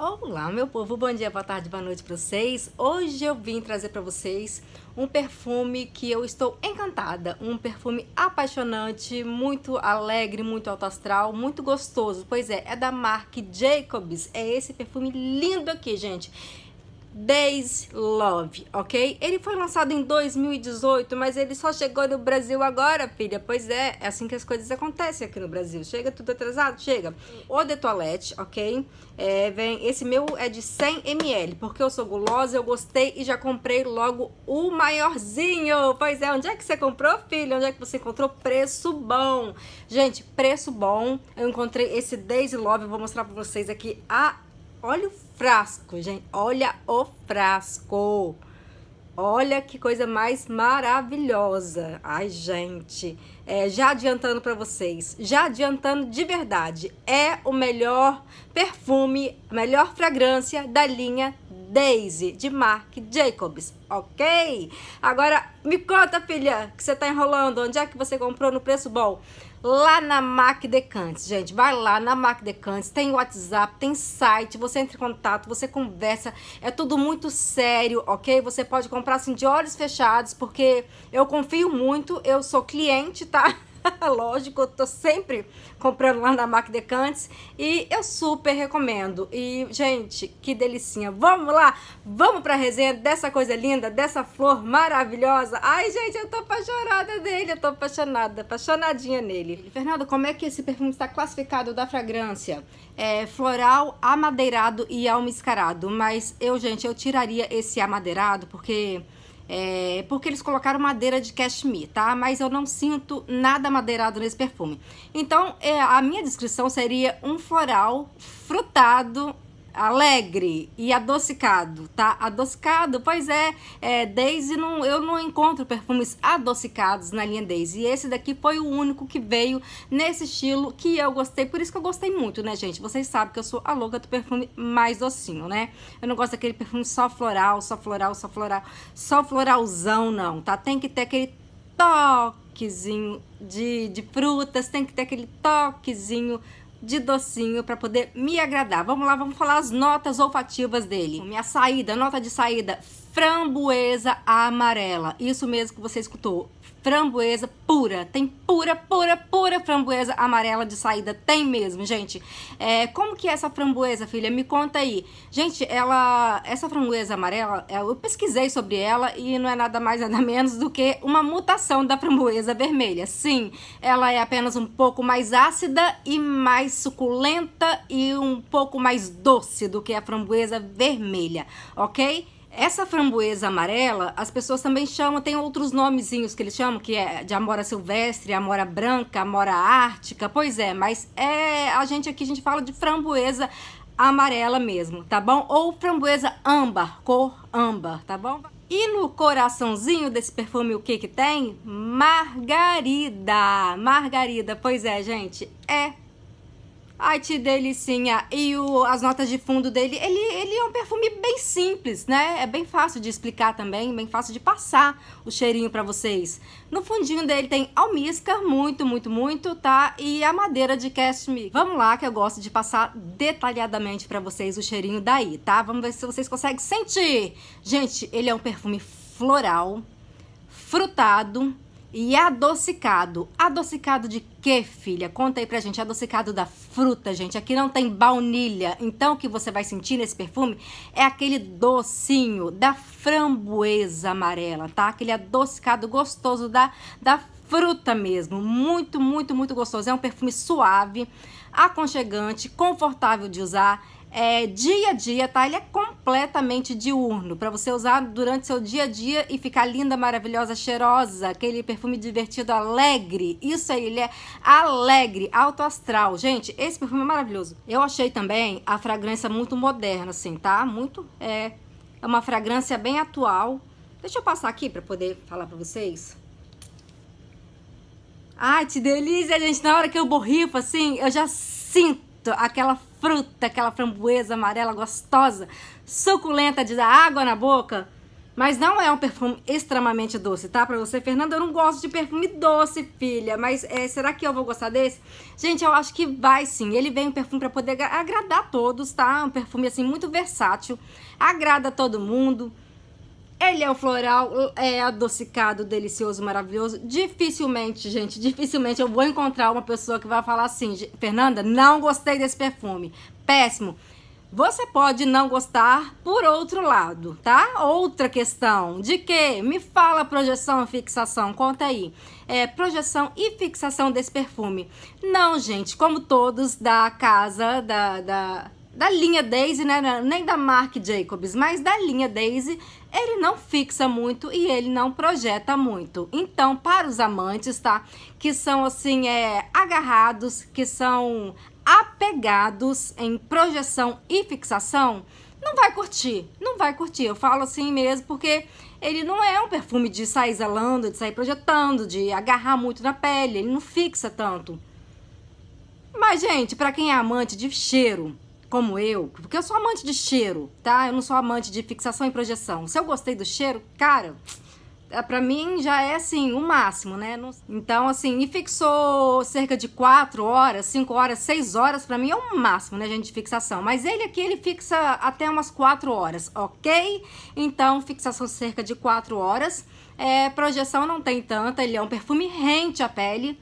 Olá, meu povo, bom dia, boa tarde, boa noite para vocês. Hoje eu vim trazer para vocês um perfume que eu estou encantada, um perfume apaixonante, muito alegre, muito alto astral, muito gostoso. Pois é, é da marca Jacobs. É esse perfume lindo aqui, gente. Days Love, ok? Ele foi lançado em 2018, mas ele só chegou no Brasil agora, filha. Pois é, é assim que as coisas acontecem aqui no Brasil. Chega tudo atrasado, chega. O de toilette, ok? É, vem, esse meu é de 100 ml, porque eu sou gulosa, eu gostei e já comprei logo o maiorzinho. Pois é, onde é que você comprou, filha? Onde é que você encontrou preço bom? Gente, preço bom. Eu encontrei esse Days Love, vou mostrar pra vocês aqui a Olha o frasco, gente. Olha o frasco. Olha que coisa mais maravilhosa. Ai, gente. É, já adiantando para vocês, já adiantando de verdade, é o melhor perfume, melhor fragrância da linha Daisy, de Marc Jacobs, ok? Agora, me conta, filha, que você tá enrolando. Onde é que você comprou no preço bom? lá na Mac Decantes, gente. Vai lá na Mac Decantes, tem WhatsApp, tem site, você entra em contato, você conversa. É tudo muito sério, ok? Você pode comprar assim de olhos fechados, porque eu confio muito, eu sou cliente, tá? Lógico, eu tô sempre comprando lá na Mac Decantes e eu super recomendo. E, gente, que delicinha. Vamos lá? Vamos pra resenha dessa coisa linda, dessa flor maravilhosa. Ai, gente, eu tô apaixonada dele, eu tô apaixonada, apaixonadinha nele. Fernando, como é que esse perfume está classificado da fragrância? É floral, amadeirado e almiscarado. Mas eu, gente, eu tiraria esse amadeirado porque é, porque eles colocaram madeira de cashmere, tá? Mas eu não sinto nada madeirado nesse perfume. Então, é, a minha descrição seria um floral frutado alegre e adocicado, tá? Adocicado, pois é, é Daisy não, eu não encontro perfumes adocicados na linha Daisy. E esse daqui foi o único que veio nesse estilo que eu gostei, por isso que eu gostei muito, né, gente? Vocês sabem que eu sou a louca do perfume mais docinho, né? Eu não gosto daquele perfume só floral, só floral, só floral, só floralzão não, tá? Tem que ter aquele toquezinho de, de frutas, tem que ter aquele toquezinho de docinho para poder me agradar. Vamos lá, vamos falar as notas olfativas dele. Minha saída, nota de saída, framboesa amarela. Isso mesmo que você escutou, framboesa pura. Tem pura, pura, pura framboesa amarela de saída. Tem mesmo, gente. É, como que é essa framboesa, filha? Me conta aí. Gente, ela, essa framboesa amarela, é, eu pesquisei sobre ela e não é nada mais, nada menos do que uma mutação da framboesa vermelha. Sim, ela é apenas um pouco mais ácida e mais suculenta e um pouco mais doce do que a framboesa vermelha, ok? Essa framboesa amarela, as pessoas também chamam, tem outros nomezinhos que eles chamam, que é de amora silvestre, amora branca, amora ártica, pois é, mas é a gente aqui a gente fala de framboesa amarela mesmo, tá bom? Ou framboesa âmbar, cor âmbar, tá bom? E no coraçãozinho desse perfume o que que tem? Margarida. Margarida, pois é, gente, é a Te Delicinha e o, as notas de fundo dele, ele, ele é um perfume bem simples, né? É bem fácil de explicar também, bem fácil de passar o cheirinho para vocês. No fundinho dele tem almíscar, muito, muito, muito, tá? E a madeira de cashmere. Vamos lá que eu gosto de passar detalhadamente para vocês o cheirinho daí, tá? Vamos ver se vocês conseguem sentir. Gente, ele é um perfume floral, frutado, e adocicado. Adocicado de quê, filha? Conta aí pra gente. Adocicado da fruta, gente. Aqui não tem baunilha. Então o que você vai sentir nesse perfume é aquele docinho da framboesa amarela, tá? Aquele adocicado gostoso da, da fruta mesmo. Muito, muito, muito gostoso. É um perfume suave, aconchegante, confortável de usar é, dia a dia, tá? Ele é completamente diurno, para você usar durante seu dia a dia e ficar linda, maravilhosa, cheirosa, aquele perfume divertido, alegre. Isso aí, ele é alegre, alto astral. Gente, esse perfume é maravilhoso. Eu achei também a fragrância muito moderna, assim, tá? Muito, é, é uma fragrância bem atual. Deixa eu passar aqui para poder falar para vocês. Ai, que delícia, gente. Na hora que eu borrifo, assim, eu já sinto aquela fruta, aquela framboesa amarela gostosa, suculenta de dar água na boca. Mas não é um perfume extremamente doce, tá? Pra você, Fernanda, eu não gosto de perfume doce, filha. Mas é, será que eu vou gostar desse? Gente, eu acho que vai sim. Ele vem um perfume pra poder agradar todos, tá? Um perfume, assim, muito versátil. Agrada todo mundo. Ele é um floral, é adocicado, delicioso, maravilhoso. Dificilmente, gente, dificilmente eu vou encontrar uma pessoa que vai falar assim, Fernanda, não gostei desse perfume, péssimo. Você pode não gostar por outro lado, tá? Outra questão. De que? Me fala projeção e fixação, conta aí. É, projeção e fixação desse perfume. Não, gente, como todos da casa, da, da da linha Daisy, né, né, nem da Marc Jacobs, mas da linha Daisy, ele não fixa muito e ele não projeta muito. Então, para os amantes, tá, que são assim, é, agarrados, que são apegados em projeção e fixação, não vai curtir, não vai curtir. Eu falo assim mesmo porque ele não é um perfume de sair zelando, de sair projetando, de agarrar muito na pele, ele não fixa tanto. Mas, gente, para quem é amante de cheiro, como eu, porque eu sou amante de cheiro, tá? Eu não sou amante de fixação e projeção. Se eu gostei do cheiro, cara, é, para mim já é assim o máximo, né? Então, assim, e fixou cerca de 4 horas, 5 horas, 6 horas, para mim é o máximo, né, gente, de fixação. Mas ele aqui, ele fixa até umas 4 horas, ok? Então, fixação cerca de 4 horas. É, projeção não tem tanta, ele é um perfume rente à pele,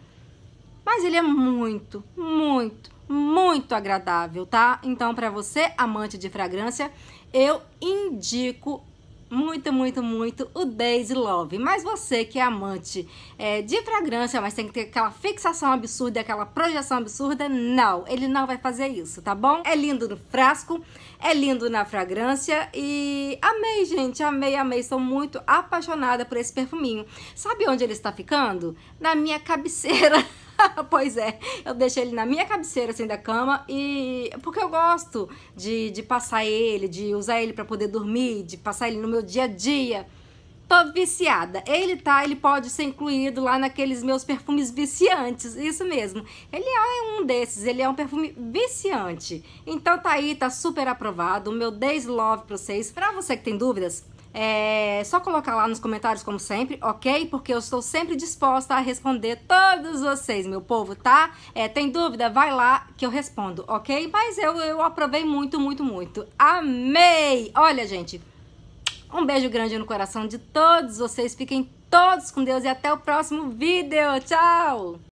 mas ele é muito, muito, muito agradável, tá? Então, para você, amante de fragrância, eu indico muito, muito, muito o Daisy Love. Mas você que é amante é, de fragrância, mas tem que ter aquela fixação absurda, aquela projeção absurda, não, ele não vai fazer isso, tá bom? É lindo no frasco, é lindo na fragrância e amei, gente, amei, amei. Estou muito apaixonada por esse perfuminho. Sabe onde ele está ficando? Na minha cabeceira. pois é, eu deixo ele na minha cabeceira assim da cama e porque eu gosto de, de passar ele, de usar ele para poder dormir, de passar ele no meu dia a dia. Tô viciada. Ele tá, ele pode ser incluído lá naqueles meus perfumes viciantes, isso mesmo. Ele é um desses, ele é um perfume viciante. Então tá aí, tá super aprovado, o meu Days Love pra vocês. Pra você que tem dúvidas, é só colocar lá nos comentários, como sempre, ok? Porque eu estou sempre disposta a responder todos vocês, meu povo, tá? É, tem dúvida? Vai lá que eu respondo, ok? Mas eu, eu aprovei muito, muito, muito. Amei! Olha, gente, um beijo grande no coração de todos vocês. Fiquem todos com Deus e até o próximo vídeo. Tchau!